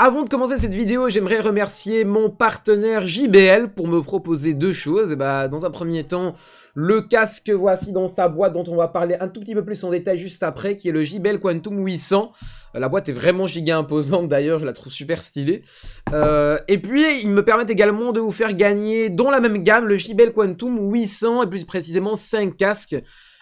Avant de commencer cette vidéo, j'aimerais remercier mon partenaire JBL pour me proposer deux choses. Et eh bah, ben, dans un premier temps, le casque voici dans sa boîte dont on va parler un tout petit peu plus en détail juste après, qui est le JBL Quantum 800. Euh, la boîte est vraiment giga imposante d'ailleurs, je la trouve super stylée. Euh, et puis, il me permettent également de vous faire gagner, dans la même gamme, le JBL Quantum 800 et plus précisément 5 casques.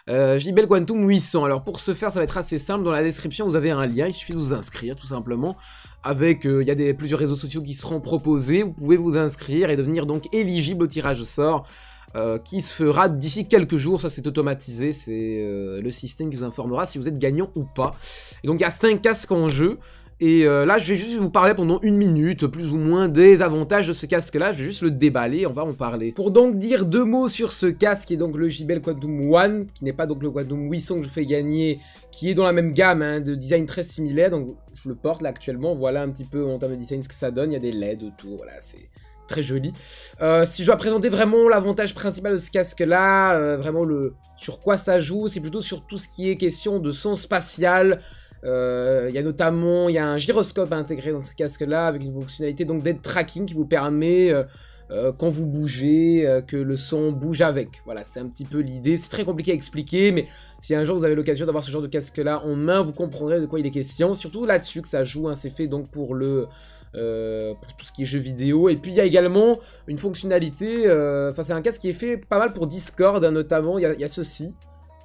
Euh, JBL Quantum 800. Alors pour ce faire, ça va être assez simple. Dans la description, vous avez un lien. Il suffit de vous inscrire tout simplement. Avec, euh, il y a des, plusieurs réseaux sociaux qui seront proposés. Vous pouvez vous inscrire et devenir donc éligible au tirage au sort. Euh, qui se fera d'ici quelques jours, ça c'est automatisé, c'est euh, le système qui vous informera si vous êtes gagnant ou pas. Et donc il y a 5 casques en jeu, et euh, là, je vais juste vous parler pendant une minute, plus ou moins, des avantages de ce casque-là. Je vais juste le déballer, on va en parler. Pour donc dire deux mots sur ce casque, qui est donc le JBL Doom One, qui n'est pas donc le Doom 800 que je fais gagner, qui est dans la même gamme, hein, de design très similaire. Donc, je le porte là actuellement. Voilà un petit peu en termes de design ce que ça donne. Il y a des LED autour, voilà, c'est très joli. Euh, si je dois présenter vraiment l'avantage principal de ce casque-là, euh, vraiment le sur quoi ça joue, c'est plutôt sur tout ce qui est question de sens spatial, euh, il y a notamment y a un gyroscope intégré dans ce casque-là avec une fonctionnalité donc d'aide tracking qui vous permet euh, euh, quand vous bougez, que le son bouge avec. Voilà, c'est un petit peu l'idée. C'est très compliqué à expliquer, mais si un jour vous avez l'occasion d'avoir ce genre de casque-là en main, vous comprendrez de quoi il est question. Surtout là-dessus que ça joue, hein, c'est fait donc pour le... pour tout ce qui est jeux vidéo. Et puis il y a également une fonctionnalité, enfin c'est un casque qui est fait pas mal pour Discord hein, notamment, il y, a ceci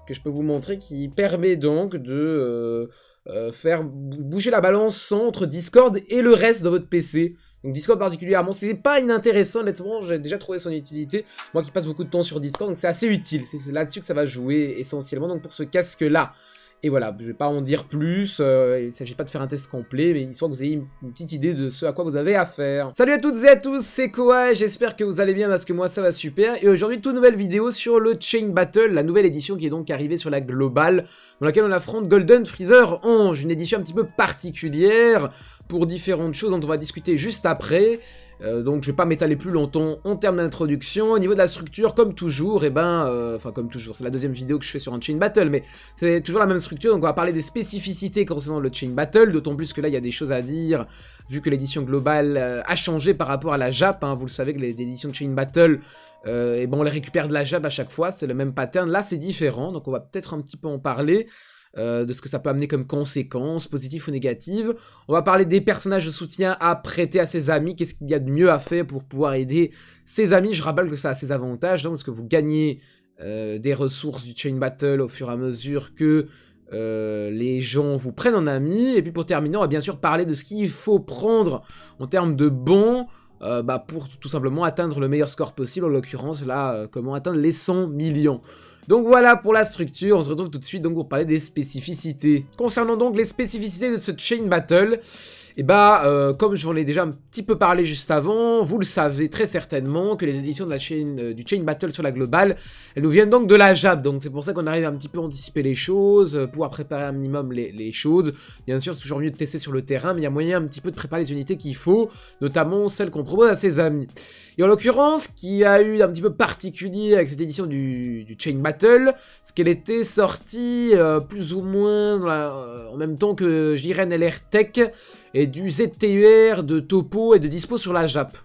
que je peux vous montrer qui permet donc de euh, faire bouger la balance entre Discord et le reste de votre PC. Donc Discord particulièrement, c'est pas inintéressant, honnêtement, j'ai déjà trouvé son utilité. Moi qui passe beaucoup de temps sur Discord, donc c'est assez utile, c'est là-dessus que ça va jouer essentiellement, donc pour ce casque-là. Et voilà, je ne vais pas en dire plus, euh, il ne s'agit pas de faire un test complet, mais il faut que vous ayez une, petite idée de ce à quoi vous avez affaire. Salut à toutes et à tous, c'est Koa, j'espère que vous allez bien parce que moi ça va super. Et aujourd'hui, toute nouvelle vidéo sur le Chain Battle, la nouvelle édition qui est donc arrivée sur la globale, dans laquelle on affronte Golden Freezer Ange, une édition un petit peu particulière pour différentes choses dont on va discuter juste après. Euh, donc je vais pas m'étaler plus longtemps en termes d'introduction. Au niveau de la structure, comme toujours, et eh ben, euh, enfin comme toujours, c'est la deuxième vidéo que je fais sur un chain battle, mais c'est toujours la même structure. Donc on va parler des spécificités concernant le chain battle, d'autant plus que là il y a des choses à dire vu que l'édition globale euh, a changé par rapport à la JAP. Hein. vous le savez que les, éditions de chain battle, et eh ben on les récupère de la JAP à chaque fois, c'est le même pattern. Là c'est différent, donc on va peut-être un petit peu en parler. Euh, de ce que ça peut amener comme conséquences, positives ou négatives. On va parler des personnages de soutien à prêter à ses amis, qu'est-ce qu'il y a de mieux à faire pour pouvoir aider ses amis. Je rappelle que ça a ses avantages, donc hein, parce que vous gagnez euh, des ressources du Chain Battle au fur et à mesure que euh, les gens vous prennent en ami. Et puis pour terminer, on va bien sûr parler de ce qu'il faut prendre en termes de bons bah, pour tout simplement atteindre le meilleur score possible. En l'occurrence, là, comment atteindre les 100 millions. Donc voilà pour la structure, on se retrouve tout de suite donc pour parler des spécificités. Concernant donc les spécificités de ce Chain Battle, et eh bah, ben, euh, comme je vous en ai déjà un petit peu parlé juste avant, vous le savez très certainement que les éditions de la chaîne, euh, du Chain Battle sur la globale, elles nous viennent donc de la JAB. Donc c'est pour ça qu'on arrive à un petit peu anticiper les choses, euh, pouvoir préparer un minimum les, choses. Bien sûr, c'est toujours mieux de tester sur le terrain, mais il y a moyen un petit peu de préparer les unités qu'il faut, notamment celles qu'on propose à ses amis. Et en l'occurrence, ce qui a eu un petit peu particulier avec cette édition du, Chain Battle, c'est qu'elle était sortie plus ou moins en même temps que Jiren LR Tech du ZTUR, de Topo et de Dispo sur la JAP.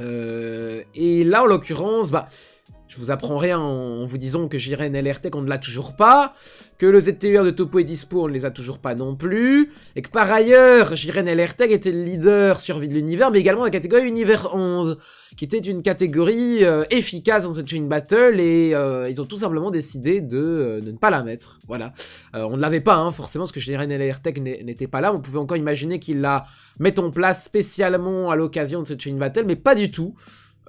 Euh, et là, en l'occurrence, bah, je vous apprends rien en vous disant que Jiren LRT on ne l'a toujours pas, que le ZTUR e de Topo et Dispo on ne les a toujours pas non plus, et que par ailleurs Jiren LRT était le leader survie de l'univers, mais également la catégorie Univers 11, qui était une catégorie euh, efficace dans cette chain battle, et euh, ils ont tout simplement décidé de, euh, ne pas la mettre, voilà. on ne l'avait pas hein, forcément, parce que Jiren LRT n'était pas là, on pouvait encore imaginer qu'il la mette en place spécialement à l'occasion de cette chain battle, mais pas du tout.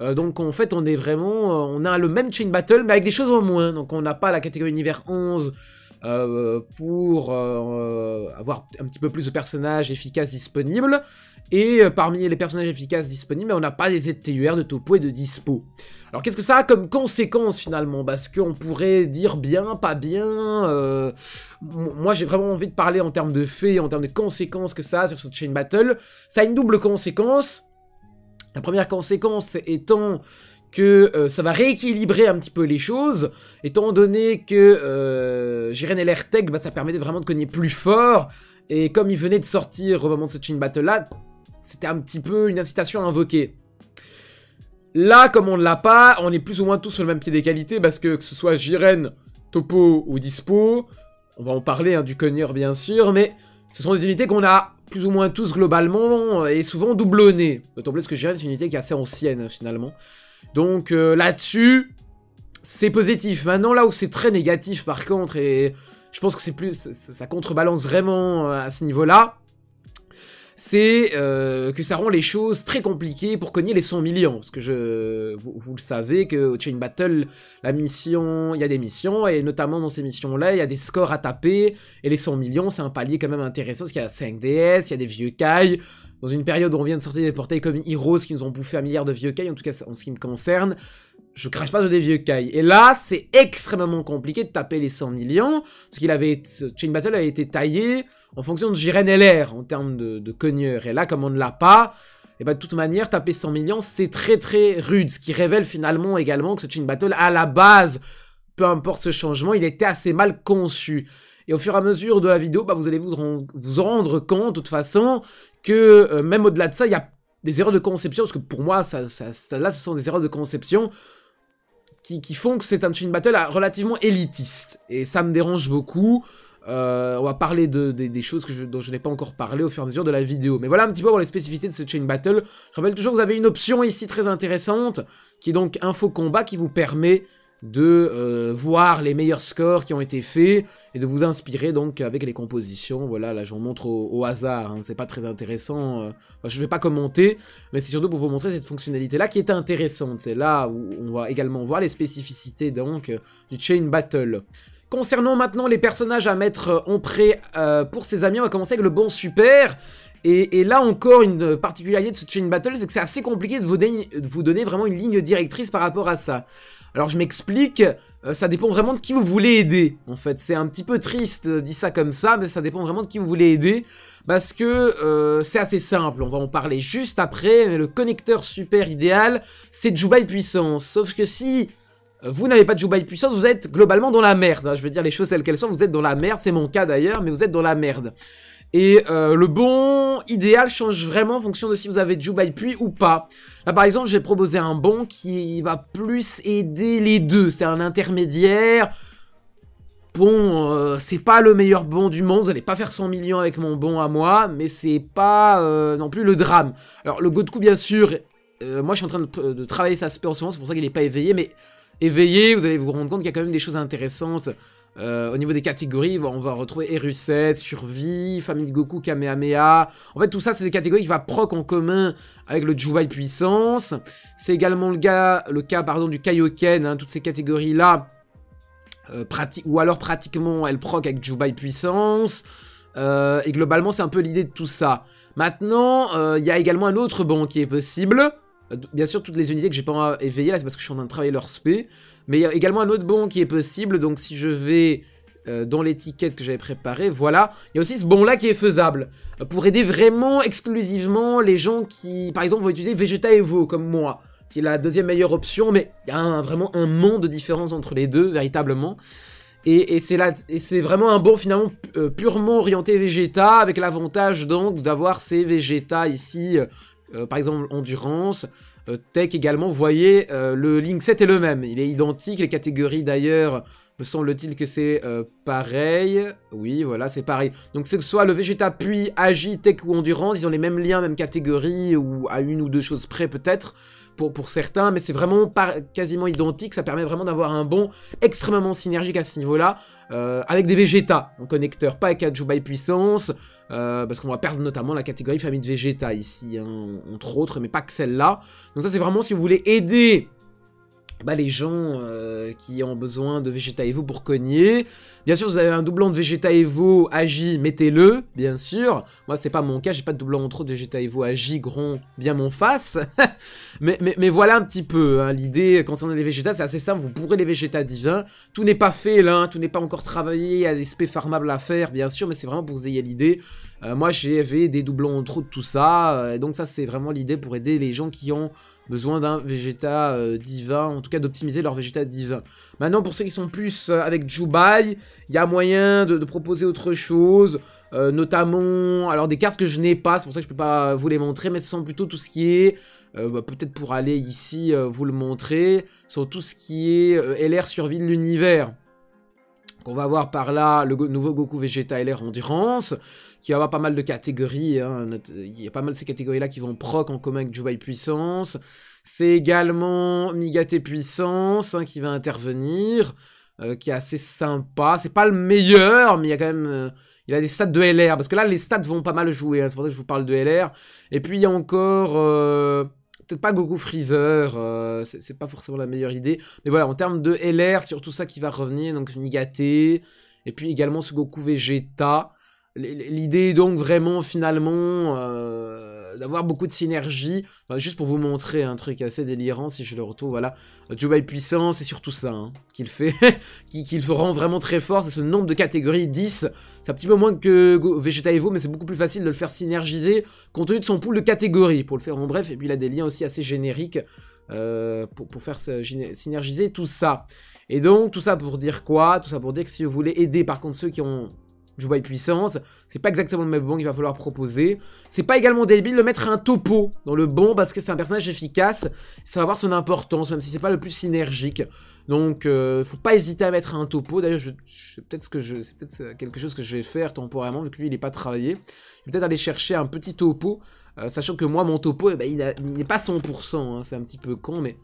Euh, donc en fait on est vraiment, euh, on a le même chain battle mais avec des choses au moins. Donc on n'a pas la catégorie univers 11 euh, pour avoir un petit peu plus de personnages efficaces disponibles. Et parmi les personnages efficaces disponibles, on n'a pas les ZTUR de topo et de dispo. Alors qu'est-ce que ça a comme conséquence finalement Parce qu'on pourrait dire bien, pas bien. moi j'ai vraiment envie de parler en termes de faits, en termes de conséquences que ça a sur ce chain battle. Ça a une double conséquence la première conséquence étant que euh, ça va rééquilibrer un petit peu les choses, étant donné que euh, Jiren et l'Airtech, bah, ça permettait vraiment de cogner plus fort, et comme il venait de sortir au moment de cette chain battle-là, c'était un petit peu une incitation à invoquer. Là, comme on ne l'a pas, on est plus ou moins tous sur le même pied qualités, parce que que ce soit Jiren, Topo ou Dispo, on va en parler hein, du cogneur bien sûr, mais ce sont des unités qu'on a plus ou moins tous globalement euh, et souvent doublonnées. D'autant plus que j'ai c'est une unité qui est assez ancienne finalement. Donc euh, là-dessus, c'est positif. Maintenant, là où c'est très négatif par contre, et je pense que c'est plus, ça, contrebalance vraiment euh, à ce niveau-là, c'est euh, que ça rend les choses très compliquées pour cogner les 100 millions. Parce que je, vous, le savez, que Chain Battle, la mission, il y a des missions, et notamment dans ces missions-là, il y a des scores à taper, et les 100 millions, c'est un palier quand même intéressant, parce qu'il y a 5 DS, il y a des vieux cailles, dans une période où on vient de sortir des portails comme Heroes qui nous ont bouffé un milliard de vieux cailles, en tout cas en ce qui me concerne, je crache pas sur des vieux cailles. Et là, c'est extrêmement compliqué de taper les 100 millions, parce qu'il avait, Chain Battle avait été taillé en fonction de Jiren LR, en termes de, de cogneur. Et là, comme on ne l'a pas, et eh ben, de toute manière, taper 100 millions, c'est très très rude, ce qui révèle finalement également que ce Chain Battle, à la base, peu importe ce changement, il était assez mal conçu. Et au fur et à mesure de la vidéo, bah, vous allez vous, vous rendre compte, de toute façon, que euh, même au-delà de ça, il y a des erreurs de conception, parce que pour moi, ça, là, ce sont des erreurs de conception qui, font que c'est un chain battle relativement élitiste. Et ça me dérange beaucoup. Euh, on va parler de, des choses que dont je n'ai pas encore parlé au fur et à mesure de la vidéo. Mais voilà un petit peu pour les spécificités de ce Chain Battle. Je rappelle toujours que vous avez une option ici très intéressante, qui est donc Info Combat, qui vous permet de euh, voir les meilleurs scores qui ont été faits et de vous inspirer donc avec les compositions. Voilà, là je vous montre au, hasard, hein. c'est pas très intéressant, euh. ne je vais pas commenter, mais c'est surtout pour vous montrer cette fonctionnalité-là qui est intéressante. C'est là où on va également voir les spécificités donc du Chain Battle. Concernant maintenant les personnages à mettre en prêt euh, pour ses amis, on va commencer avec le bon super. Et, là encore, une particularité de ce Chain Battle, c'est que c'est assez compliqué de vous, donner vraiment une ligne directrice par rapport à ça. Alors je m'explique, euh, ça dépend vraiment de qui vous voulez aider, en fait. C'est un petit peu triste, euh, dit ça comme ça, mais ça dépend vraiment de qui vous voulez aider. Parce que euh, c'est assez simple, on va en parler juste après, mais le connecteur super idéal, c'est Jubai Puissance. Sauf que si vous n'avez pas de Jubai Puissance, vous êtes globalement dans la merde. Hein. Je veux dire les choses telles qu'elles sont, vous êtes dans la merde, c'est mon cas d'ailleurs, mais vous êtes dans la merde. Et euh, le bon idéal change vraiment en fonction de si vous avez Jubai puis ou pas. Là par exemple j'ai proposé un bon qui va plus aider les deux, c'est un intermédiaire. Bon, euh, c'est pas le meilleur bon du monde, vous allez pas faire 100 millions avec mon bon à moi, mais c'est pas euh, non plus le drame. Alors le Goku bien sûr, moi je suis en train de, travailler sa spé en ce moment, c'est pour ça qu'il est pas éveillé, mais éveillé, vous allez vous rendre compte qu'il y a quand même des choses intéressantes. Euh, au niveau des catégories, on va retrouver Eruset, Survie, Famille de Goku, Kamehameha. En fait, tout ça, c'est des catégories qui va proc en commun avec le Jubai Puissance. C'est également le, cas pardon, du Kaioken, hein, toutes ces catégories-là. Euh, ou alors pratiquement, elles proc avec Jubai Puissance. Euh, et globalement, c'est un peu l'idée de tout ça. Maintenant, euh, il y a également un autre banc qui est possible. Euh, bien sûr, toutes les unités que j'ai pas éveillées, là, c'est parce que je suis en train de travailler leur spé. Mais il y a également un autre bon qui est possible. Donc, si je vais euh, dans l'étiquette que j'avais préparée, voilà. Il y a aussi ce bon-là qui est faisable. Euh, pour aider vraiment exclusivement les gens qui, par exemple, vont utiliser Vegeta Evo, comme moi. Qui est la deuxième meilleure option. Mais il y a vraiment un monde de différence entre les deux, véritablement. Et, et c'est vraiment un bon finalement purement orienté Vegeta, avec l'avantage donc d'avoir ces Vegeta ici euh, par exemple endurance, euh, tech également, vous voyez, euh, le link 7 est le même, il est identique, les catégories d'ailleurs, me semble-t-il que c'est pareil, oui voilà c'est pareil, donc c'est que soit le Vegeta puis Agi, tech ou endurance, ils ont les mêmes liens, même catégories, ou à une ou deux choses près peut-être, pour, certains, mais c'est vraiment pas quasiment identique. Ça permet vraiment d'avoir un bon extrêmement synergique à ce niveau-là, euh, avec des Vegeta en connecteur, pas avec Ajubai puissance, euh, parce qu'on va perdre notamment la catégorie famille de Vegeta ici, hein, entre autres, mais pas que celle-là. Donc ça, c'est vraiment si vous voulez aider bah, les gens euh, qui ont besoin de Vegeta Evo pour cogner. Bien sûr, vous avez un doublon de Vegeta Evo Agi, mettez-le, bien sûr. Moi, c'est pas mon cas, j'ai pas de doublon en trop de Vegeta Evo Agi, grand, bien mon face. mais, voilà un petit peu hein, l'idée concernant les Vegeta, c'est assez simple, vous pourrez les Vegeta divins. Tout n'est pas fait là, hein, tout n'est pas encore travaillé, il y a des spé farmables à faire, bien sûr, mais c'est vraiment pour que vous ayez l'idée. Euh, moi, moi, j'ai des doublons en trop de tout ça, euh, donc ça, c'est vraiment l'idée pour aider les gens qui ont besoin d'un Vegeta euh, divin, en tout cas d'optimiser leur Vegeta divin. Maintenant, pour ceux qui sont plus euh, avec Jubai, il y a moyen de, proposer autre chose, euh, notamment, alors des cartes que je n'ai pas, c'est pour ça que je peux pas vous les montrer, mais ce sont plutôt tout ce qui est, bah, peut-être pour aller ici vous le montrer, sont tout ce qui est LR survie de l'univers. qu'on va voir par là le nouveau Goku Vegeta LR Endurance qui va avoir pas mal de catégories. Hein, il y a pas mal de ces catégories-là qui vont proc en commun avec Jubai Puissance. C'est également Migate Puissance hein, qui va intervenir, euh, qui est assez sympa. C'est pas le meilleur, mais il y a quand même... Euh, il a des stats de LR, parce que là, les stats vont pas mal jouer. Hein, c'est pour ça que je vous parle de LR. Et puis, il y a encore... Euh, peut-être pas Goku Freezer, c'est pas forcément la meilleure idée. Mais voilà, en termes de LR, sur tout ça qui va revenir, donc Migate, et puis également ce Goku Vegeta. L'idée donc vraiment finalement euh, d'avoir beaucoup de synergie, juste pour vous montrer un truc assez délirant si je le retrouve, voilà, Dubai Puissance, c'est surtout ça hein, qu'il fait, qu'il le rend vraiment très fort, c'est ce nombre de catégories 10, c'est un petit peu moins que Vegeta Evo mais c'est beaucoup plus facile de le faire synergiser compte tenu de son pool de catégories pour le faire en bref, et puis il a des liens aussi assez génériques euh, pour, pour, faire synergiser tout ça. Et donc tout ça pour dire quoi Tout ça pour dire que si vous voulez aider par contre ceux qui ont une puissance, c'est pas exactement le même bon qu'il va falloir proposer. C'est pas également débile de mettre un topo dans le bon parce que c'est un personnage efficace, ça va avoir son importance, même si c'est pas le plus synergique. Donc euh, faut pas hésiter à mettre un topo, d'ailleurs je, peut-être que je, c'est peut-être euh, quelque chose que je vais faire temporairement, vu que lui il est pas travaillé. Je vais peut-être aller chercher un petit topo, euh, sachant que moi mon topo, eh ben, il n'est pas 100%, hein. c'est un petit peu con, mais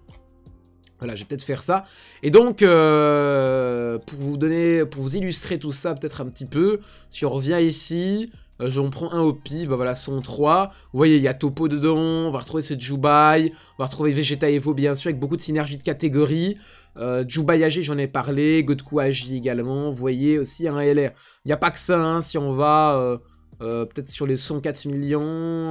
voilà, je vais peut-être faire ça. Et donc, euh, pour vous donner, pour vous illustrer tout ça peut-être un petit peu, si on revient ici, euh, j'en prends un au pif, bah voilà, son trois Vous voyez, il y a Topo dedans, on va retrouver ce Jubai, on va retrouver Vegeta Evo bien sûr, avec beaucoup de synergies de catégories. Euh, Jubai AG, j'en ai parlé, Godku AG également, vous voyez aussi un LR. Il n'y a pas que ça, hein, si on va euh, peut-être sur les 104 millions.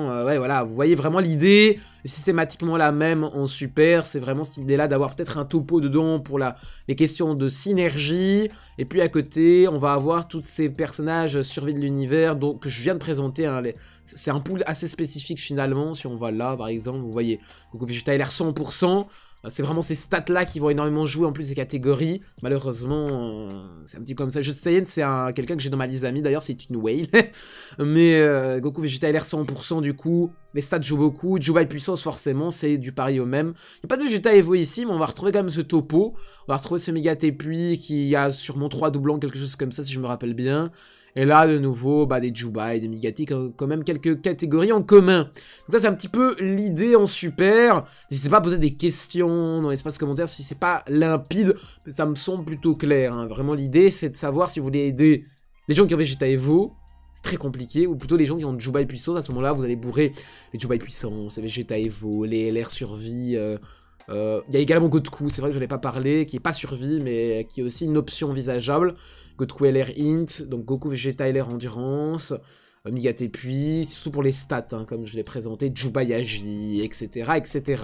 Euh, ouais, voilà, vous voyez vraiment l'idée systématiquement la même en super. C'est vraiment cette idée-là d'avoir peut-être un topo dedans pour les questions de synergie. Et puis à côté, on va avoir tous ces personnages survie de l'univers donc, que je viens de présenter. Hein, c'est un pool assez spécifique finalement. Si on va là, par exemple, vous voyez, Coco Vegeta, il l'air 100%. C'est vraiment ces stats-là qui vont énormément jouer en plus des catégories. Malheureusement, euh, c'est un petit comme ça. Je sais, c'est quelqu'un que j'ai dans ma liste d'ailleurs, c'est une whale. mais euh, Goku Vegeta LR 100% du coup, les stats jouent beaucoup. Juba et Puissance, forcément, c'est du pari au même. Il n'y a pas de Vegeta Evo ici, mais on va retrouver quand même ce topo. On va retrouver ce Mega Tepui qui a sûrement 3 doublants, quelque chose comme ça, si je me rappelle bien. Et là, de nouveau, bah, des Juba et des Migati, quand même quelques catégories en commun. Donc ça, c'est un petit peu l'idée en super. N'hésitez pas à poser des questions dans l'espace commentaire si c'est pas limpide, ça me semble plutôt clair. Hein. Vraiment, l'idée, c'est de savoir si vous voulez aider les gens qui ont Vegeta Evo. c'est très compliqué, ou plutôt les gens qui ont Jubai Puissance, à ce moment-là, vous allez bourrer les Jubai Puissance, les Vegeta Evo, les LR Survie, euh, euh, il y a également Godku, c'est vrai que je n'en ai pas parlé, qui n'est pas survie, mais qui est aussi une option envisageable. Godku LR Int, donc Goku Vegeta LR Endurance, euh, Migate c'est surtout pour les stats, hein, comme je l'ai présenté, jubayaji etc., etc.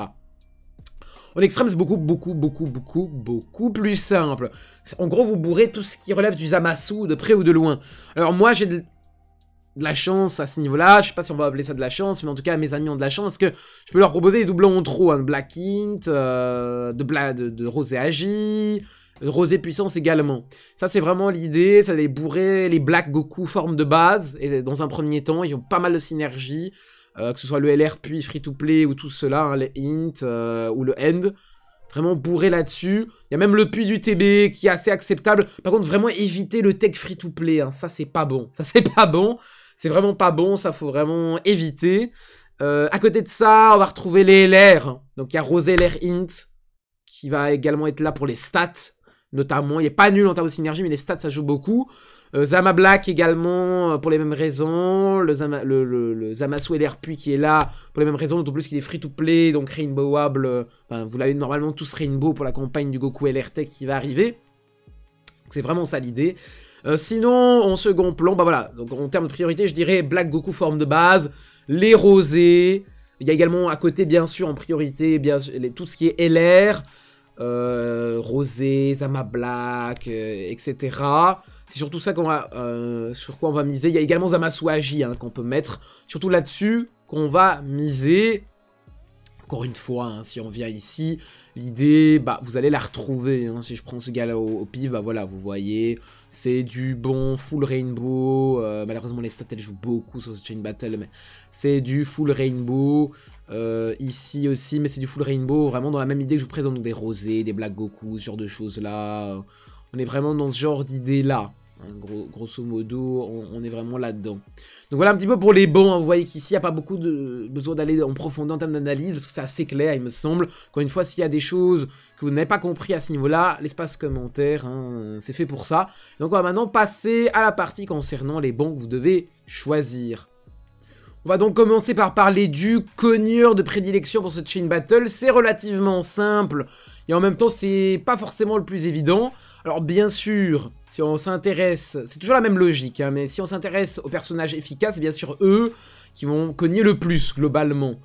En extrême, c'est beaucoup, beaucoup, beaucoup, beaucoup, beaucoup plus simple. En gros, vous bourrez tout ce qui relève du Zamasu, de près ou de loin. Alors moi, j'ai de la chance à ce niveau-là. Je sais pas si on va appeler ça de la chance, mais en tout cas, mes amis ont de la chance parce que je peux leur proposer des doublons en trop, hein, Black Hint, euh, de, Bla, de, Rosé Agi, Rosé Puissance également. Ça, c'est vraiment l'idée, ça les bourrer, les Black Goku forme de base, et dans un premier temps, ils ont pas mal de synergie, euh, que ce soit le LR puis Free to Play ou tout cela, hein, les Hint euh, ou le End vraiment bourré là-dessus. Il y a même le puits du TB qui est assez acceptable. Par contre, vraiment éviter le tech free-to-play. Hein. Ça, c'est pas bon. Ça, c'est pas bon. C'est vraiment pas bon, ça faut vraiment éviter. Euh, à côté de ça, on va retrouver les LR. Donc il y a Rosé LR Int, qui va également être là pour les stats, notamment. Il n'est pas nul en termes de synergie, mais les stats, ça joue beaucoup. Euh, Zama Black également, euh, pour les mêmes raisons. Le, le, Zamasu LR Puy qui est là, pour les mêmes raisons, d'autant plus qu'il est free-to-play, donc rainbowable. vous l'avez normalement tous rainbow pour la campagne du Goku Tech qui va arriver. C'est vraiment ça l'idée. Euh, sinon, en second plan, bah voilà, donc en termes de priorité, je dirais Black Goku forme de base, les rosés, il y a également à côté, bien sûr, en priorité, bien tout ce qui est LR, euh, rosé, Zama Black, euh, etc. C'est surtout ça sur quoi on va miser. Il y a également Zama Swaji hein, qu'on peut mettre. Surtout là-dessus qu'on va miser. Encore une fois, hein, si on vient ici, l'idée, bah, vous allez la retrouver. Hein. Si je prends ce gars-là au, pif, bah voilà, vous voyez, c'est du bon full rainbow. Euh, malheureusement, les stats, jouent beaucoup sur ce chain battle, mais c'est du full rainbow. Euh, ici aussi, mais c'est du full rainbow, vraiment dans la même idée que je vous présente. des rosés, des blagues Goku, ce genre de choses-là. On est vraiment dans ce genre d'idée-là. Hein, grosso modo, on, est vraiment là-dedans. Donc voilà un petit peu pour les bons. Hein. Vous voyez qu'ici, il n'y a pas beaucoup de besoin d'aller en profondeur en termes d'analyse, parce que c'est assez clair, il me semble. Encore une fois, s'il y a des choses que vous n'avez pas compris à ce niveau-là, l'espace commentaire, hein, c'est fait pour ça. Donc on va maintenant passer à la partie concernant les bons que vous devez choisir. On va donc commencer par parler du cogneur de prédilection pour ce chain battle. C'est relativement simple et en même temps c'est pas forcément le plus évident. Alors bien sûr, si on s'intéresse, c'est toujours la même logique, hein, mais si on s'intéresse aux personnages efficaces, c'est bien sûr eux qui vont cogner le plus globalement.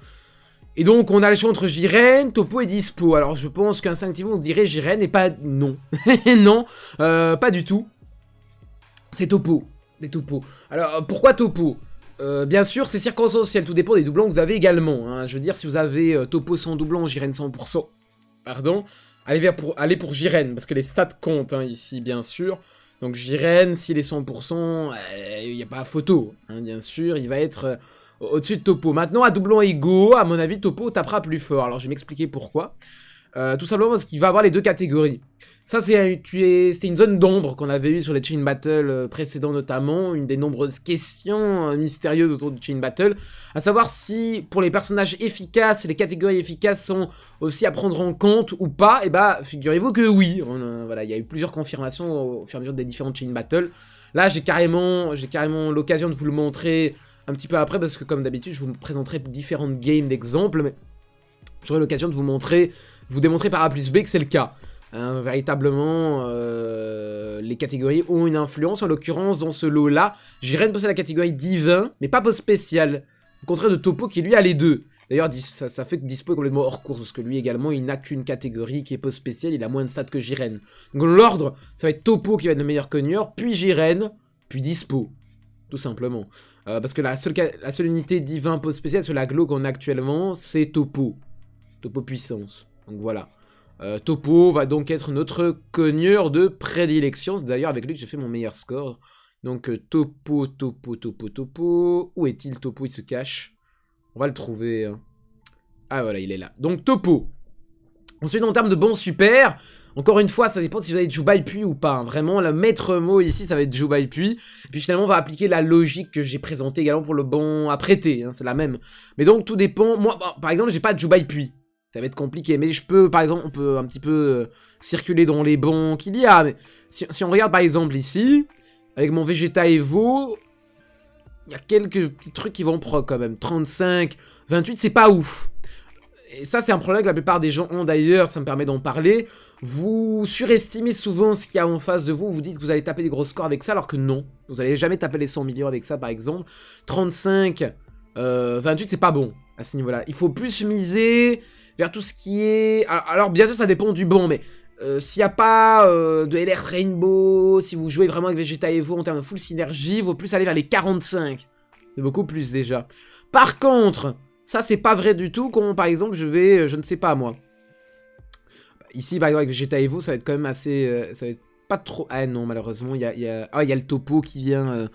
Et donc on a le choix entre Jiren, Topo et Dispo. Alors je pense qu'instinctivement on se dirait Jiren et pas... Non. non, euh, pas du tout. C'est Topo. Des Topo. Alors pourquoi Topo euh, bien sûr, c'est circonstanciel, tout dépend des doublons que vous avez également. Hein. Je veux dire, si vous avez euh, Topo sans doublon, Jiren 100%, pardon, allez, pour, aller pour Jiren, parce que les stats comptent hein, ici, bien sûr. Donc Jiren, s'il est 100%, euh, il n'y a pas photo, hein, bien sûr, il va être au-dessus de Topo. Maintenant, à doublon égaux, à mon avis, Topo tapera plus fort. Alors, je vais m'expliquer pourquoi. Euh, tout simplement parce qu'il va avoir les deux catégories. Ça, c'est une zone d'ombre qu'on avait eu sur les Chain Battle euh, précédents notamment, une des nombreuses questions euh, mystérieuses autour du Chain Battle, à savoir si pour les personnages efficaces, les catégories efficaces sont aussi à prendre en compte ou pas, et eh bah ben, figurez-vous que oui, voilà, il y a eu plusieurs confirmations au fur et à mesure des différentes Chain Battle. Là, j'ai carrément, carrément l'occasion de vous le montrer un petit peu après, parce que comme d'habitude, je vous présenterai différentes games d'exemples, J'aurai l'occasion de vous montrer, vous démontrer par A plus B que c'est le cas. Hein, véritablement, euh, les catégories ont une influence. En l'occurrence, dans ce lot-là, Jiren possède la catégorie divin, mais pas post spécial. Au contraire de Topo qui lui a les deux. D'ailleurs, ça, fait que Dispo est complètement hors course, parce que lui également, il n'a qu'une catégorie qui est post spécial il a moins de stats que Jiren. Donc l'ordre, ça va être Topo qui va être le meilleur cogneur, puis Jiren, puis Dispo. Tout simplement. Euh, parce que la seule, unité divin post spécial sur la Glo qu'on a actuellement, c'est Topo. Topo puissance. Donc voilà. Euh, Topo va donc être notre cogneur de prédilection. C'est d'ailleurs avec lui que j'ai fait mon meilleur score. Donc euh, Topo, Topo, Topo, Topo. Où est-il Topo Il se cache. On va le trouver. Hein. Ah voilà, il est là. Donc Topo. Ensuite, en termes de bon super, encore une fois, ça dépend si vous avez Jubai Puy ou pas. Hein. Vraiment, le maître mot ici, ça va être Jubai Puy. puis finalement, on va appliquer la logique que j'ai présentée également pour le bon apprêté hein, C'est la même. Mais donc, tout dépend. Moi, par exemple, j'ai pas Jubai Puy. Ça va être compliqué, mais je peux, par exemple, on peut un petit peu euh, circuler dans les bons qu'il y a. Mais si, on regarde par exemple ici, avec mon Vegeta Evo, il y a quelques petits trucs qui vont pro quand même. 35, 28, c'est pas ouf. Et ça, c'est un problème que la plupart des gens ont d'ailleurs, ça me permet d'en parler. Vous surestimez souvent ce qu'il y a en face de vous, vous dites que vous allez taper des gros scores avec ça, alors que non. Vous n'allez jamais taper les 100 millions avec ça, par exemple. 35, 28, euh, c'est pas bon à ce niveau-là. Il faut plus miser vers tout ce qui est... Alors, bien sûr, ça dépend du bon, mais euh, s'il n'y a pas euh, de LR Rainbow, si vous jouez vraiment avec Vegeta Evo en termes de full synergie, vaut plus aller vers les 45. C'est beaucoup plus déjà. Par contre, ça c'est pas vrai du tout quand par exemple je vais, euh, je ne sais pas moi. Ici par exemple avec Vegeta Evo, ça va être quand même assez... ça va être pas trop... Ah non malheureusement, il y a, y ah, y a le topo qui vient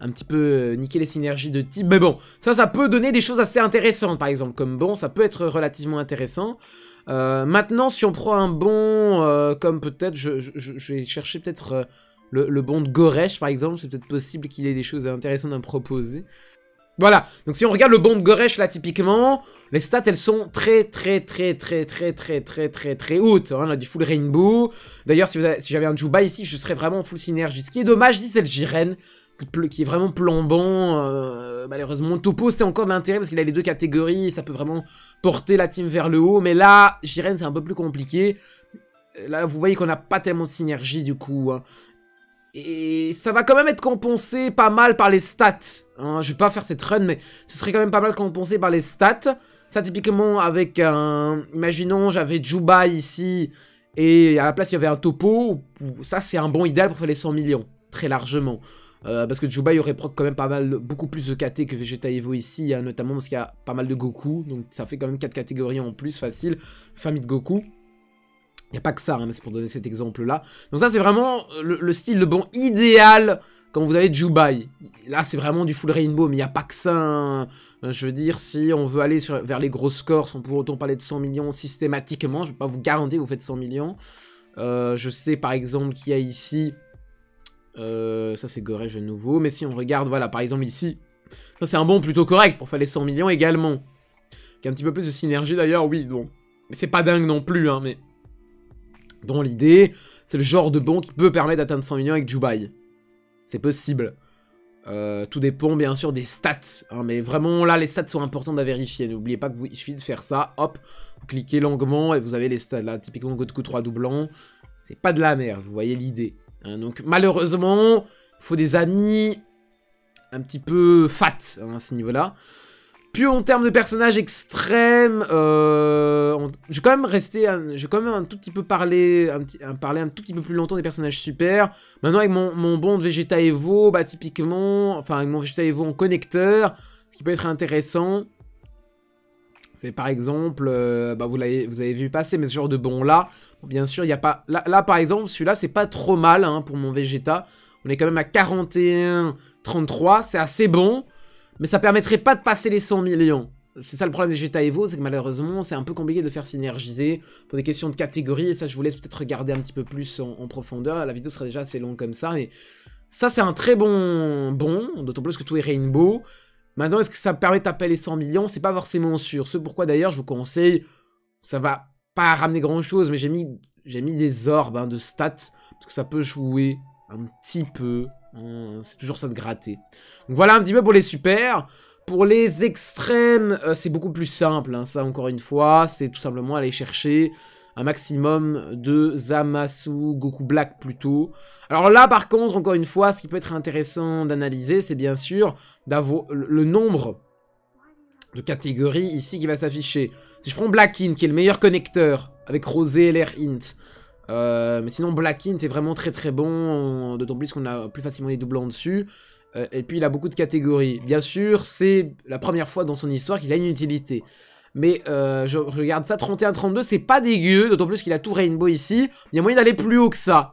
un petit peu euh, niquer les synergies de type. Mais bon, ça, ça peut donner des choses assez intéressantes, par exemple. Comme bon, ça peut être relativement intéressant. Euh, maintenant, si on prend un bon, euh, comme peut-être, je, je, vais chercher peut-être le, bon de Goresh, par exemple. C'est peut-être possible qu'il ait des choses intéressantes à me proposer. Voilà, donc si on regarde le bon de Goresh là typiquement, les stats elles sont très très très très très très très très très hautes. Hein. On a du full rainbow. D'ailleurs si, si j'avais un Juba ici je serais vraiment full synergie. Ce qui est dommage si c'est le Jiren qui, qui est vraiment plombant. Euh, malheureusement, Topo, c'est encore d'intérêt parce qu'il a les deux catégories. Ça peut vraiment porter la team vers le haut. Mais là, Jiren, c'est un peu plus compliqué. Là, vous voyez qu'on n'a pas tellement de synergie du coup. Hein. Et ça va quand même être compensé pas mal par les stats. Hein. Je vais pas faire cette run, mais ce serait quand même pas mal compensé par les stats. Ça, typiquement, avec un... Imaginons, j'avais Juba ici, et à la place, il y avait un topo. Ça, c'est un bon idéal pour faire les 100 millions, très largement. Euh, parce que Juba, aurait proc quand même pas mal, beaucoup plus de KT que Vegeta Evo ici, hein, notamment parce qu'il y a pas mal de Goku, donc ça fait quand même 4 catégories en plus, facile, famille de Goku. Il n'y a pas que ça, mais hein, c'est pour donner cet exemple-là. Donc ça, c'est vraiment le, style, de bon idéal quand vous avez Jubai. Là, c'est vraiment du full rainbow, mais il n'y a pas que ça. Hein. Je veux dire, si on veut aller sur, vers les gros scores, on pour autant parler de 100 millions systématiquement, je ne vais pas vous garantir que vous faites 100 millions. Euh, je sais, par exemple, qu'il y a ici... Euh, ça, c'est Gorège de nouveau. Mais si on regarde, voilà, par exemple ici, ça c'est un bon plutôt correct pour faire les 100 millions également. Qui a un petit peu plus de synergie d'ailleurs, oui, bon. Mais c'est pas dingue non plus, hein, mais... Dans l'idée, c'est le genre de bon qui peut permettre d'atteindre 100 millions avec Dubai. C'est possible. Euh, tout dépend bien sûr des stats, hein, mais vraiment là les stats sont importantes à vérifier, n'oubliez pas que vous, il suffit de faire ça, hop, vous cliquez longuement et vous avez les stats, là typiquement go 3 doublant, c'est pas de la merde, vous voyez l'idée. Hein, donc malheureusement, il faut des amis un petit peu fat hein, à ce niveau-là. Puis en termes de personnages extrêmes, euh, je vais quand même rester, un, quand même un tout petit peu parler un, un tout petit peu plus longtemps des personnages super. Maintenant avec mon, mon bond de Vegeta Evo, bah typiquement, enfin avec mon Vegeta Evo en connecteur, ce qui peut être intéressant. C'est par exemple, euh, bah vous, l'avez, vous avez vu passer, mais ce genre de bon là, bien sûr, il n'y a pas... Là, par exemple, celui-là, c'est pas trop mal hein, pour mon Vegeta. On est quand même à 41, 33, c'est assez bon, mais ça permettrait pas de passer les 100 millions. C'est ça le problème des Vegeta Evo, c'est que malheureusement, c'est un peu compliqué de faire synergiser pour des questions de catégorie, et ça, je vous laisse peut-être regarder un petit peu plus en, profondeur. La vidéo sera déjà assez longue comme ça, et ça, c'est un très bon bon, d'autant plus que tout est rainbow. Maintenant, est-ce que ça permet d'appeler 100 millions C'est pas forcément sûr. Ce pourquoi d'ailleurs, je vous conseille, ça va pas ramener grand-chose, mais j'ai mis, j'ai mis des orbes hein, de stats, parce que ça peut jouer un petit peu. Hein, c'est toujours ça de gratter. Donc voilà un petit peu pour les super. Pour les extrêmes, euh, c'est beaucoup plus simple. Hein, ça, encore une fois, c'est tout simplement aller chercher un maximum de Zamasu, Goku Black plutôt. Alors là par contre, encore une fois, ce qui peut être intéressant d'analyser, c'est bien sûr le nombre de catégories ici qui va s'afficher. Si je prends Black Int, qui est le meilleur connecteur, avec Rosé et l'air Int, euh, mais sinon, Black Int est vraiment très très bon, d'autant plus qu'on a plus facilement les doublons dessus. Euh, et puis, il a beaucoup de catégories. Bien sûr, c'est la première fois dans son histoire qu'il a une utilité. Mais euh, je regarde ça, 31-32, c'est pas dégueu, d'autant plus qu'il a tout Rainbow ici. Il y a moyen d'aller plus haut que ça.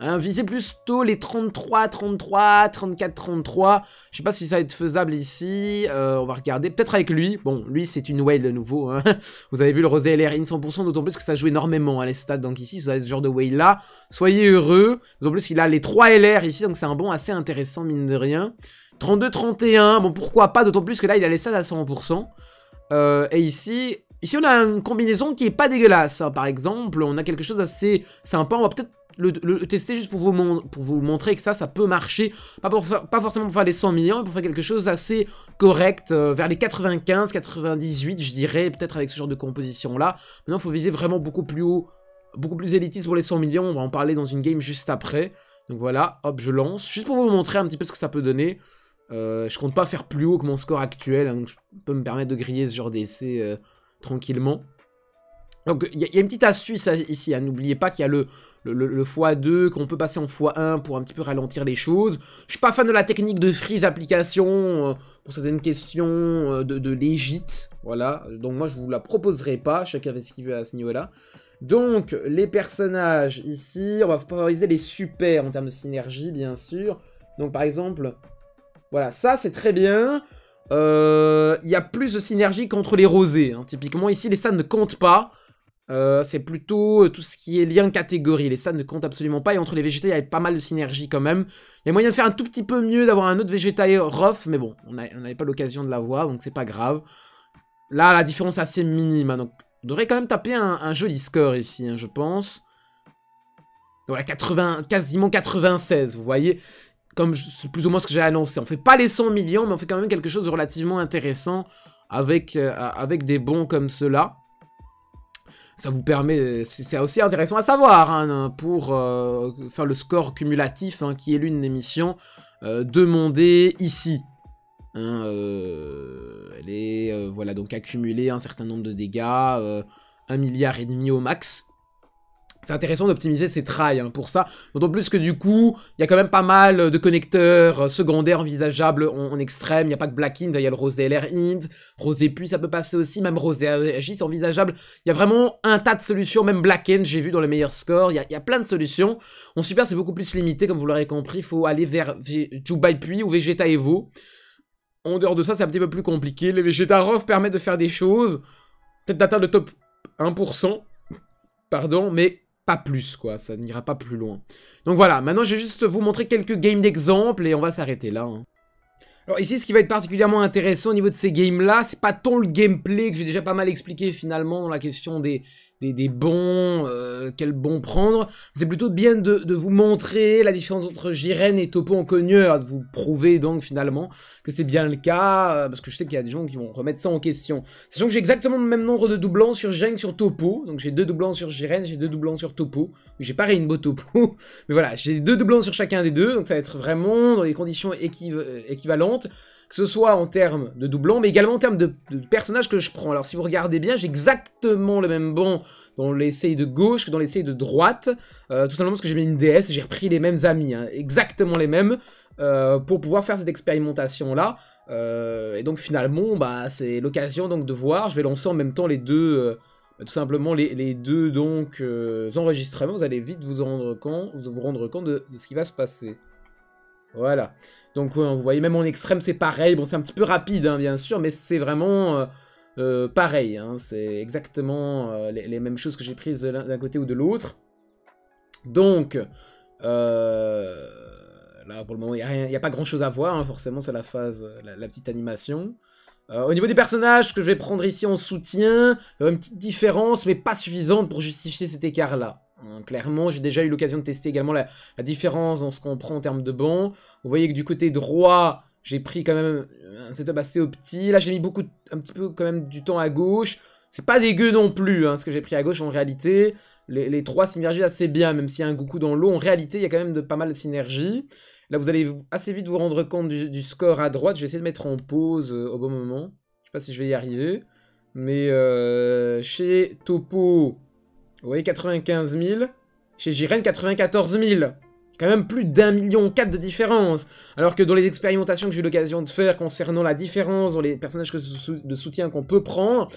Hein, visez plus tôt les 33, 33, 34, 33. Je sais pas si ça va être faisable ici. Euh, on va regarder. Peut-être avec lui. Bon, lui, c'est une whale de nouveau. Hein. Vous avez vu le Rosé LR in 100%, d'autant plus que ça joue énormément à hein, les stats. Donc ici, vous avez ce genre de whale-là. Soyez heureux. D'autant plus qu'il a les 3 LR ici. Donc c'est un bon assez intéressant, mine de rien. 32-31. Bon, pourquoi pas D'autant plus que là, il a les stats à 100%. Euh, et ici, ici on a une combinaison qui est pas dégueulasse. Hein. Par exemple, on a quelque chose assez sympa. On va peut-être le, tester juste pour vous, montrer que ça, ça peut marcher. Pas, pour, pas forcément pour faire les 100 millions, mais pour faire quelque chose assez correct, euh, vers les 95, 98, je dirais, peut-être avec ce genre de composition-là. Maintenant, il faut viser vraiment beaucoup plus haut, beaucoup plus élitiste pour les 100 millions. On va en parler dans une game juste après. Donc voilà, hop, je lance, juste pour vous montrer un petit peu ce que ça peut donner. Euh, je compte pas faire plus haut que mon score actuel, hein, donc je peux me permettre de griller ce genre d'essai euh, tranquillement. Donc il y, a une petite astuce ici, à hein. n'oubliez pas qu'il y a le, x2 qu'on peut passer en x1 pour un petit peu ralentir les choses. Je suis pas fan de la technique de freeze application euh, pour certaines questions de, de légite, voilà. Donc moi je vous la proposerai pas, chacun fait ce qu'il veut à ce niveau-là. Donc les personnages ici, on va favoriser les super en termes de synergie bien sûr. Donc par exemple, voilà, ça c'est très bien. Euh, il y a plus de synergie qu'entre les rosés. Hein. Typiquement ici, les ça ne comptent pas. Euh, c'est plutôt euh, tout ce qui est lien catégorie. Les ça ne comptent absolument pas. Et entre les végétaux il y avait pas mal de synergie quand même. Il y a moyen de faire un tout petit peu mieux, d'avoir un autre végétal rough. Mais bon, on n'avait pas l'occasion de l'avoir, donc c'est pas grave. Là, la différence est assez minime. Hein. donc, on devrait quand même taper un, joli score ici, hein, je pense. Voilà, quasiment 96, vous voyez comme c'est plus ou moins ce que j'ai annoncé. On fait pas les 100 millions, mais on fait quand même quelque chose de relativement intéressant avec, euh, des bons comme cela. Ça vous permet, c'est aussi intéressant à savoir, hein, pour euh, faire le score cumulatif, hein, qui est l'une des missions euh, demandées ici. Hein, elle est, voilà, donc accumuler un certain nombre de dégâts, un milliard et demi au max. C'est intéressant d'optimiser ses trails hein, pour ça, d'autant plus que du coup, il y a quand même pas mal de connecteurs euh, secondaires envisageables en, extrême, il n'y a pas que Black End, il y a le Rose LR rose Rosé Puis ça peut passer aussi, même Rose AJ c'est envisageable, il y a vraiment un tas de solutions, même Black End j'ai vu dans les meilleurs scores, il y, a, plein de solutions, en Super c'est beaucoup plus limité comme vous l'aurez compris, il faut aller vers Jubai Puis ou Vegeta Evo, en dehors de ça c'est un petit peu plus compliqué, les Vegeta Rof permet de faire des choses, peut-être d'atteindre le top 1%, pardon, mais pas plus, quoi. Ça n'ira pas plus loin. Donc voilà, maintenant, je vais juste vous montrer quelques games d'exemple et on va s'arrêter là. Hein. Alors ici, ce qui va être particulièrement intéressant au niveau de ces games-là, c'est pas tant le gameplay que j'ai déjà pas mal expliqué finalement dans la question des, des, bons, euh, quel bon prendre. C'est plutôt bien de, vous montrer la différence entre Jiren et Topo en cogneur, de vous prouver donc finalement que c'est bien le cas, euh, parce que je sais qu'il y a des gens qui vont remettre ça en question. Sachant que j'ai exactement le même nombre de doublons sur Jiren sur Topo, donc j'ai deux doublons sur Jiren, j'ai deux doublons sur Topo, j'ai pas Rainbow Topo, mais voilà, j'ai deux doublons sur chacun des deux, donc ça va être vraiment dans des conditions euh, équivalentes que ce soit en termes de doublons, mais également en termes de, personnages que je prends. Alors si vous regardez bien, j'ai exactement le même banc dans l'essai de gauche que dans l'essai de droite, euh, tout simplement parce que j'ai mis une DS, j'ai repris les mêmes amis, hein. exactement les mêmes, euh, pour pouvoir faire cette expérimentation-là. Euh, et donc finalement, bah, c'est l'occasion donc de voir, je vais lancer en même temps les deux... Bah, tout simplement les, deux donc enregistrements, vous allez vite vous rendre compte, vous, vous rendre compte de ce qui va se passer. Voilà. Donc vous voyez, même en extrême, c'est pareil. Bon, c'est un petit peu rapide, hein, bien sûr, mais c'est vraiment euh, euh, pareil. Hein. C'est exactement euh, les, mêmes choses que j'ai prises d'un côté ou de l'autre. Donc, là, pour le moment, il n'y a, pas grand-chose à voir. Hein. Forcément, c'est la phase, la, petite animation. au niveau des personnages que je vais prendre ici en soutien, une petite différence, mais pas suffisante pour justifier cet écart-là. Hein, clairement, j'ai déjà eu l'occasion de tester également la, différence dans ce qu'on prend en termes de banc. Vous voyez que du côté droit, j'ai pris quand même euh, un setup assez au petit. Là, j'ai mis beaucoup, un petit peu quand même du temps à gauche. C'est pas dégueu non plus, hein, ce que j'ai pris à gauche en réalité. Les, trois synergies assez bien, même s'il y a un Goku dans l'eau. En réalité, il y a quand même de pas mal de synergies. Là, vous allez assez vite vous rendre compte du, score à droite. Je vais essayer de mettre en pause euh, au bon moment. Je sais pas si je vais y arriver. Mais euh, chez Topo, voyez 95 000. Chez Jiren, 94 000 quand même plus d'un million quatre de différence. Alors que dans les expérimentations que j'ai eu l'occasion de faire concernant la différence dans les personnages de soutien qu'on peut prendre,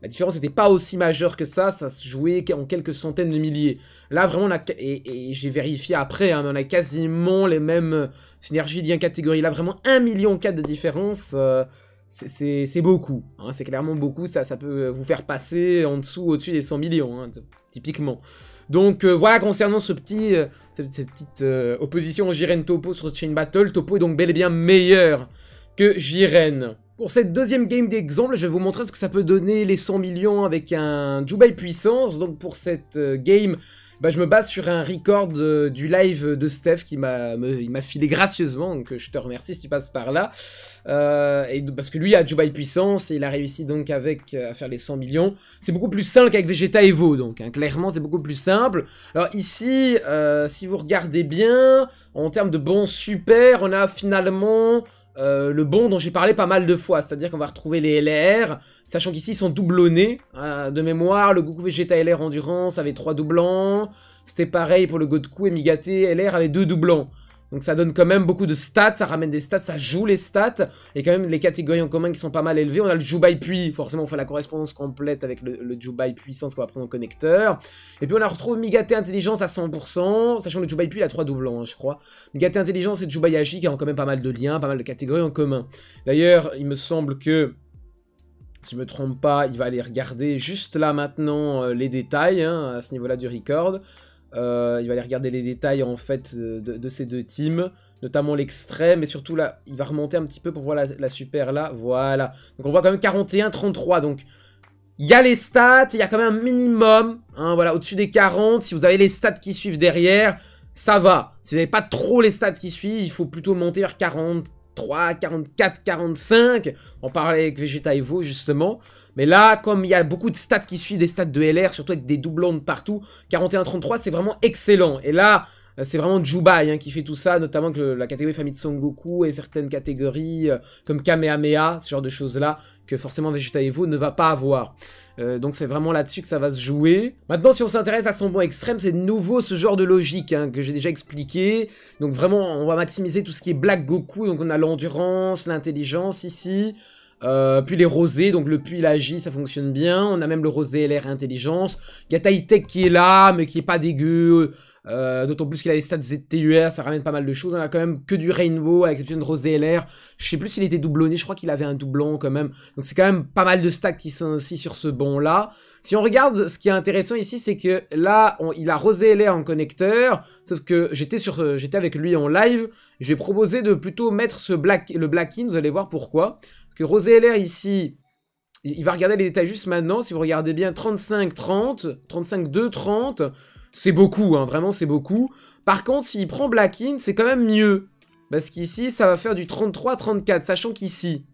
la différence n'était pas aussi majeure que ça, ça se jouait en quelques centaines de milliers. Là, vraiment, on a, et, j'ai vérifié après, hein, on a quasiment les mêmes synergies, liens, catégories. Là, vraiment, un million quatre de différence. Euh, c'est beaucoup. Hein, c'est clairement beaucoup. Ça, ça peut vous faire passer en dessous, au-dessus des 100 millions, hein, typiquement. Donc euh, voilà, concernant ce petit, euh, cette, petite euh, opposition au Jiren Topo sur Chain Battle, Topo est donc bel et bien meilleur que Jiren. Pour cette deuxième game d'exemple, je vais vous montrer ce que ça peut donner les 100 millions avec un Jubai puissance. Donc pour cette game bah, je me base sur un record du live de Steph qui m'a il m'a filé gracieusement, donc je te remercie si tu passes par là. Euh, et, parce que lui a Dubai Puissance et il a réussi donc avec euh, à faire les 100 millions. C'est beaucoup plus simple qu'avec Vegeta Evo, donc hein. clairement c'est beaucoup plus simple. Alors ici, euh, si vous regardez bien, en termes de bons super, on a finalement euh, le bon dont j'ai parlé pas mal de fois, c'est-à-dire qu'on va retrouver les LR, sachant qu'ici ils sont doublonnés hein, de mémoire, le Goku Vegeta LR Endurance avait 3 doublants, c'était pareil pour le Goku Emigate LR avait 2 doublons. Donc ça donne quand même beaucoup de stats, ça ramène des stats, ça joue les stats. Et quand même les catégories en commun qui sont pas mal élevées. On a le Jubai Puy, forcément on fait la correspondance complète avec le, le Jubai Puissance qu'on va prendre en connecteur. Et puis on a retrouvé Migaté Intelligence à 100%, sachant que le Jubai Puy il a 3 doublons je crois. Migaté Intelligence et Jubai Agi qui ont quand même pas mal de liens, pas mal de catégories en commun. D'ailleurs il me semble que... Si je me trompe pas, il va aller regarder juste là maintenant euh, les détails hein, à ce niveau-là du record. Euh, il va aller regarder les détails en fait euh, de, ces deux teams, notamment l'extrême, et surtout là, il va remonter un petit peu pour voir la, super là, voilà. Donc on voit quand même 41-33, donc il y a les stats, il y a quand même un minimum, hein, voilà, au-dessus des 40, si vous avez les stats qui suivent derrière, ça va. Si vous n'avez pas trop les stats qui suivent, il faut plutôt monter vers 40, 3, 44, 45. On parlait avec Vegeta Evo justement. Mais là, comme il y a beaucoup de stats qui suivent des stats de LR, surtout avec des doublons de partout, 41-33, c'est vraiment excellent. Et là, euh, c'est vraiment Jubai hein, qui fait tout ça, notamment que la catégorie famille de Son Goku et certaines catégories euh, comme Kamehameha, ce genre de choses-là, que forcément Vegeta Evo ne va pas avoir. Euh, donc c'est vraiment là-dessus que ça va se jouer. Maintenant, si on s'intéresse à son bon extrême, c'est de nouveau ce genre de logique hein, que j'ai déjà expliqué. Donc vraiment, on va maximiser tout ce qui est Black Goku, donc on a l'endurance, l'intelligence ici. Euh, puis les rosés, donc le puits agit, ça fonctionne bien. On a même le rosé LR intelligence. Il y a Tech qui est là, mais qui est pas dégueu. Euh, D'autant plus qu'il a les stats ZTUR, ça ramène pas mal de choses. On a quand même que du Rainbow, à l'exception de Rosé LR. Je sais plus s'il était doublonné, je crois qu'il avait un doublon quand même. Donc c'est quand même pas mal de stacks qui sont aussi sur ce bon là. Si on regarde, ce qui est intéressant ici, c'est que là, il a Rosé LR en connecteur. Sauf que j'étais sur, j'étais avec lui en live. Je vais proposer de plutôt mettre ce black, le black in, vous allez voir pourquoi. Rosé LR ici, il va regarder les détails juste maintenant. Si vous regardez bien, 35-30, 35-2-30, c'est beaucoup, hein, vraiment c'est beaucoup. Par contre, s'il prend Black In, c'est quand même mieux. Parce qu'ici, ça va faire du 33-34, sachant qu'ici,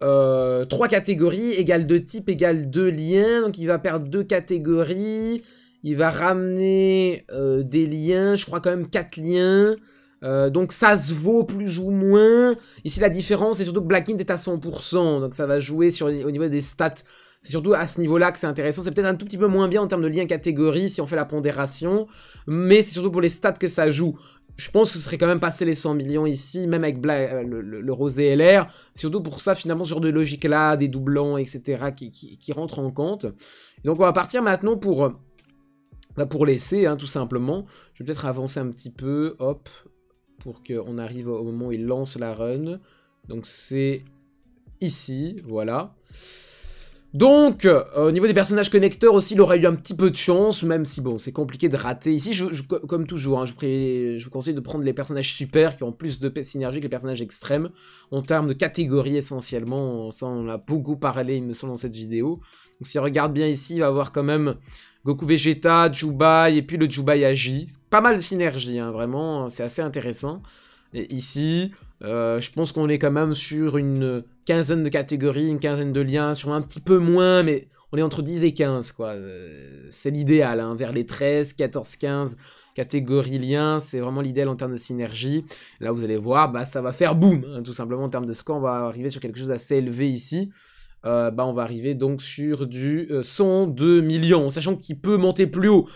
3 euh, catégories égale 2 types égale 2 liens. Donc il va perdre 2 catégories. Il va ramener euh, des liens, je crois quand même 4 liens. Euh, donc ça se vaut plus ou moins. Ici la différence c'est surtout que Black est à 100%, donc ça va jouer sur, au niveau des stats. C'est surtout à ce niveau-là que c'est intéressant. C'est peut-être un tout petit peu moins bien en termes de lien catégorie si on fait la pondération, mais c'est surtout pour les stats que ça joue. Je pense que ce serait quand même passé les 100 millions ici, même avec euh, le, rosé LR. Surtout pour ça, finalement, ce genre de logique-là, des doublons, etc., qui, qui, rentrent en compte. donc, on va partir maintenant pour, euh, bah, pour laisser, hein, tout simplement. Je vais peut-être avancer un petit peu. Hop, pour qu'on arrive au moment où il lance la run. Donc c'est ici, voilà. Donc, euh, au niveau des personnages connecteurs aussi, il aurait eu un petit peu de chance, même si bon, c'est compliqué de rater. Ici, comme toujours, hein, je, je, vous conseille de prendre les personnages super qui ont plus de synergie que les personnages extrêmes, en termes de catégorie essentiellement, ça on a beaucoup parlé, il me semble, dans cette vidéo. Donc si on regarde bien ici, il va avoir quand même Goku Vegeta, Jubai, et puis le Jubai aji, Pas mal de synergie, hein, vraiment, c'est assez intéressant. Et ici, euh, je pense qu'on est quand même sur une quinzaine de catégories, une quinzaine de liens, sur un petit peu moins, mais on est entre 10 et 15, quoi. Euh, c'est l'idéal, hein, vers les 13, 14, 15 catégories liens, c'est vraiment l'idéal en termes de synergie. Là, vous allez voir, bah, ça va faire boum, hein, tout simplement en termes de score, on va arriver sur quelque chose d'assez élevé ici. Euh, bah, on va arriver donc sur du 102 euh, millions, sachant qu'il peut monter plus haut.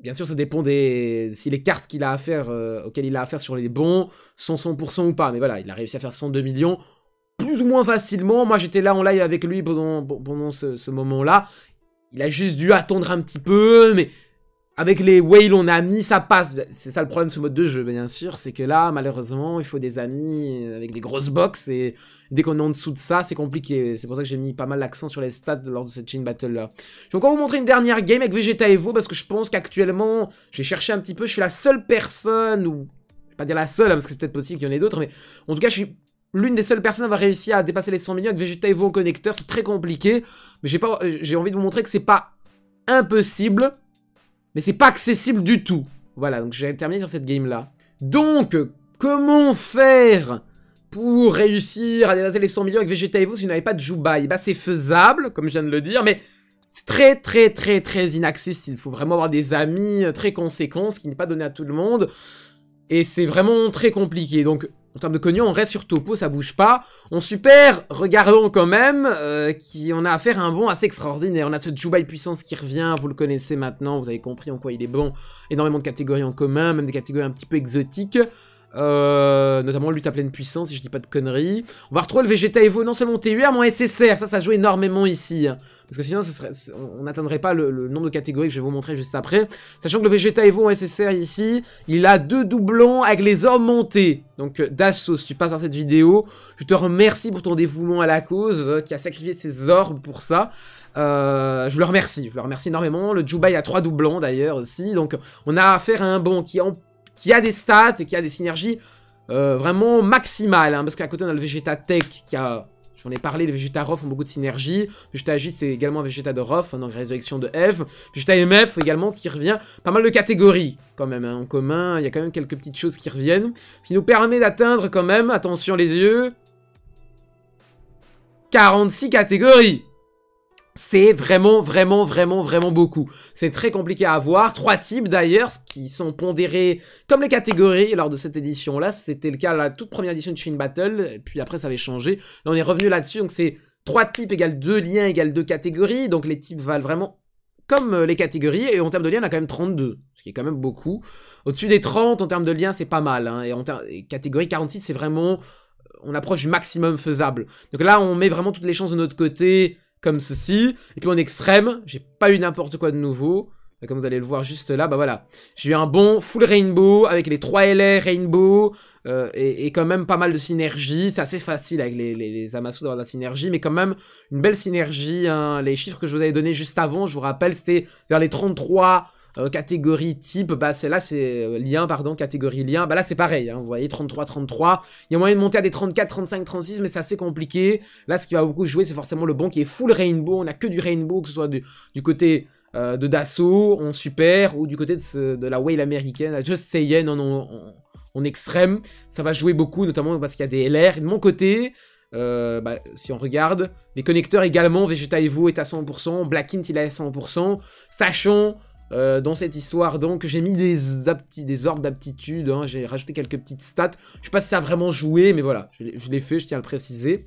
Bien sûr, ça dépend des si les cartes qu'il a à faire, euh, auxquelles il a affaire sur les bons 100% ou pas. Mais voilà, il a réussi à faire 102 millions plus ou moins facilement. Moi, j'étais là en live avec lui pendant, ce moment-là. Il a juste dû attendre un petit peu, mais avec les whales, on a mis, ça passe. C'est ça le problème de ce mode de jeu, bien sûr. C'est que là, malheureusement, il faut des amis euh, avec des grosses boxes. Et dès qu'on est en dessous de ça, c'est compliqué. C'est pour ça que j'ai mis pas mal l'accent sur les stats lors de cette chain battle-là. Je vais encore vous montrer une dernière game avec Vegeta Evo. Parce que je pense qu'actuellement, j'ai cherché un petit peu. Je suis la seule personne, ou je vais pas dire la seule, hein, parce que c'est peut-être possible qu'il y en ait d'autres. Mais en tout cas, je suis l'une des seules personnes à avoir réussi à dépasser les 100 millions avec Vegeta Evo en connecteur. C'est très compliqué. Mais euh, j'ai envie de vous montrer que c'est pas impossible. Mais c'est pas accessible du tout. Voilà, donc j'ai terminé sur cette game-là. Donc, comment faire pour réussir à dépasser les 100 millions avec Vegeta Evo si vous n'avez pas de Jubai Bah c'est faisable, comme je viens de le dire, mais c'est très très très très inaccessible. Il faut vraiment avoir des amis euh, très conséquents, ce qui n'est pas donné à tout le monde. Et c'est vraiment très compliqué. Donc en termes de cognon, on reste sur topo, ça bouge pas. On super, regardons quand même, euh, qui, on a affaire à un bon assez extraordinaire. On a ce Jubai puissance qui revient, vous le connaissez maintenant, vous avez compris en quoi il est bon. Énormément de catégories en commun, même des catégories un petit peu exotiques. Notamment euh, notamment lutte à pleine puissance, si je dis pas de conneries. On va retrouver le Vegeta Evo, non seulement TUR, mais en SSR. Ça, ça joue énormément ici. Parce que sinon, on n'atteindrait pas le, nombre de catégories que je vais vous montrer juste après. Sachant que le Vegeta Evo en SSR ici, il a deux doublons avec les orbes montés. Donc, euh, Dassault, si tu passes dans cette vidéo, je te remercie pour ton dévouement à la cause, euh, qui a sacrifié ses orbes pour ça. je le remercie, je le remercie énormément. Le Jubai a trois doublons d'ailleurs aussi. Donc, on a affaire à un bon qui en qui a des stats et qui a des synergies euh, vraiment maximales. Hein, parce qu'à côté, on a le Vegeta Tech qui a... J'en ai parlé, les Vegeta Rof ont beaucoup de synergies. Vegeta J, c'est également un Vegeta de Rof, hein, donc résurrection de Eve. Vegeta MF également qui revient. Pas mal de catégories quand même hein, en commun. Il y a quand même quelques petites choses qui reviennent. Ce qui nous permet d'atteindre quand même, attention les yeux, 46 catégories. C'est vraiment, vraiment, vraiment, vraiment beaucoup. C'est très compliqué à avoir. Trois types d'ailleurs, qui sont pondérés comme les catégories lors de cette édition-là. C'était le cas la toute première édition de Shin Battle, et puis après ça avait changé. Là on est revenu là-dessus, donc c'est trois types égale deux liens égale deux catégories. Donc les types valent vraiment comme euh, les catégories. Et en termes de liens, on a quand même 32, ce qui est quand même beaucoup. Au-dessus des 30, en termes de liens, c'est pas mal. Hein. Et en et catégorie 46, c'est vraiment... Euh, on approche du maximum faisable. Donc là, on met vraiment toutes les chances de notre côté comme ceci. Et puis en extrême, j'ai pas eu n'importe quoi de nouveau. Comme vous allez le voir juste là, bah voilà. J'ai eu un bon full rainbow avec les 3 LR rainbow euh, et, quand même pas mal de synergie. C'est assez facile avec les, les, les Amasu d'avoir de la synergie, mais quand même une belle synergie. Hein. Les chiffres que je vous avais donnés juste avant, je vous rappelle, c'était vers les 33 euh, catégorie type, bah c'est là c'est euh, lien, pardon, catégorie lien, bah là c'est pareil, hein, vous voyez, 33-33, il y a moyen de monter à des 34, 35, 36, mais c'est assez compliqué, là ce qui va beaucoup jouer c'est forcément le bon qui est full rainbow, on a que du rainbow, que ce soit du, côté euh, de Dassault, En super, ou du côté de, la whale américaine, Just Sayen en, en, extrême, ça va jouer beaucoup, notamment parce qu'il y a des LR, de mon côté, bah, si on regarde, les connecteurs également, Vegeta Evo est à 100%, Blackint il est à 100%, sachant euh, dans cette histoire. Donc j'ai mis des, des ordres d'aptitude, hein, j'ai rajouté quelques petites stats. Je sais pas si ça a vraiment joué, mais voilà, je l'ai fait, je tiens à le préciser.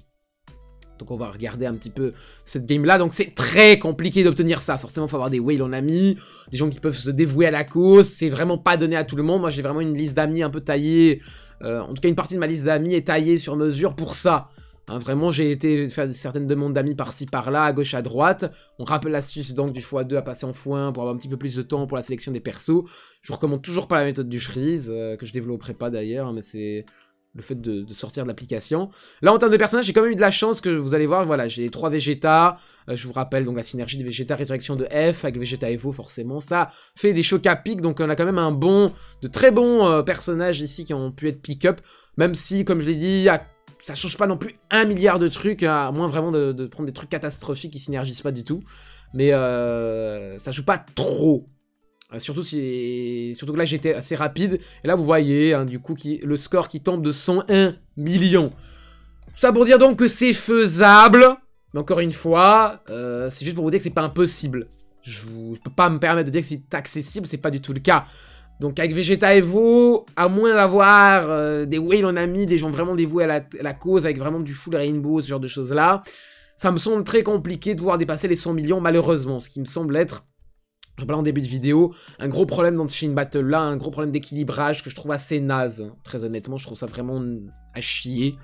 Donc on va regarder un petit peu cette game là. Donc c'est très compliqué d'obtenir ça. Forcément, il faut avoir des whales en amis, des gens qui peuvent se dévouer à la cause. C'est vraiment pas donné à tout le monde. Moi j'ai vraiment une liste d'amis un peu taillée. Euh, en tout cas, une partie de ma liste d'amis est taillée sur mesure pour ça. Hein, vraiment, j'ai été faire certaines demandes d'amis par-ci par-là, à gauche à droite. On rappelle l'astuce donc du x2 à passer en foin pour avoir un petit peu plus de temps pour la sélection des persos. Je vous recommande toujours pas la méthode du freeze, euh, que je développerai pas d'ailleurs, hein, mais c'est le fait de, sortir de l'application. Là, en termes de personnages, j'ai quand même eu de la chance que vous allez voir, voilà, j'ai trois 3 Vegeta, euh, je vous rappelle donc la synergie de Vegeta Résurrection de F avec Vegeta Evo, forcément, ça fait des chocs à pic, donc on a quand même un bon, de très bons euh, personnages ici qui ont pu être pick-up, même si, comme je l'ai dit, a ça change pas non plus un milliard de trucs, à moins vraiment de, prendre des trucs catastrophiques qui synergisent pas du tout. Mais euh, ça joue pas trop. Euh, surtout, si, surtout que là j'étais assez rapide. Et là vous voyez hein, du coup le score qui tombe de 101 millions. Tout ça pour dire donc que c'est faisable. Mais encore une fois, euh, c'est juste pour vous dire que c'est pas impossible. Je, je peux pas me permettre de dire que c'est accessible, c'est pas du tout le cas. Donc avec Vegeta et vous, à moins d'avoir euh, des whales en amis, des gens vraiment dévoués à la, cause, avec vraiment du full rainbow, ce genre de choses-là, ça me semble très compliqué de voir dépasser les 100 millions, malheureusement, ce qui me semble être, je parlais en début de vidéo, un gros problème dans ce Shin Battle là, un gros problème d'équilibrage que je trouve assez naze. Très honnêtement, je trouve ça vraiment à chier.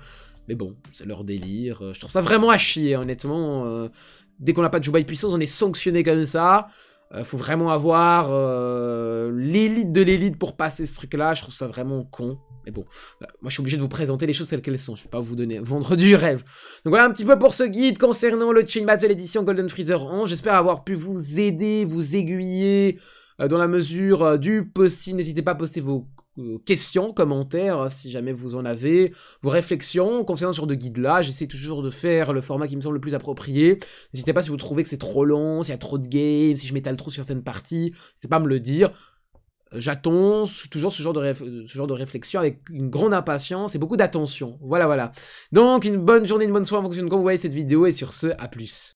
Mais bon, c'est leur délire. Je trouve ça vraiment à chier, hein, honnêtement. Euh. dès qu'on n'a pas de Jubai puissance, on est sanctionné comme ça. Euh, faut vraiment avoir euh, l'élite de l'élite pour passer ce truc-là. Je trouve ça vraiment con. Mais bon, euh, moi je suis obligé de vous présenter les choses telles qu'elles sont. Je ne vais pas vous donner vendre du rêve. Donc voilà un petit peu pour ce guide concernant le Chain Battle édition Golden Freezer 11. J'espère avoir pu vous aider, vous aiguiller dans la mesure du possible. N'hésitez pas à poster vos euh, questions, commentaires, euh, si jamais vous en avez, vos réflexions concernant ce genre de guide-là. J'essaie toujours de faire le format qui me semble le plus approprié. N'hésitez pas si vous trouvez que c'est trop long, s'il y a trop de games, si je m'étale trop sur certaines parties, c'est pas à me le dire. Euh, j'attends toujours ce genre, de ce genre de réflexion avec une grande impatience et beaucoup d'attention. Voilà, voilà. Donc, une bonne journée, une bonne soirée en fonction de quand vous voyez cette vidéo et sur ce, à plus.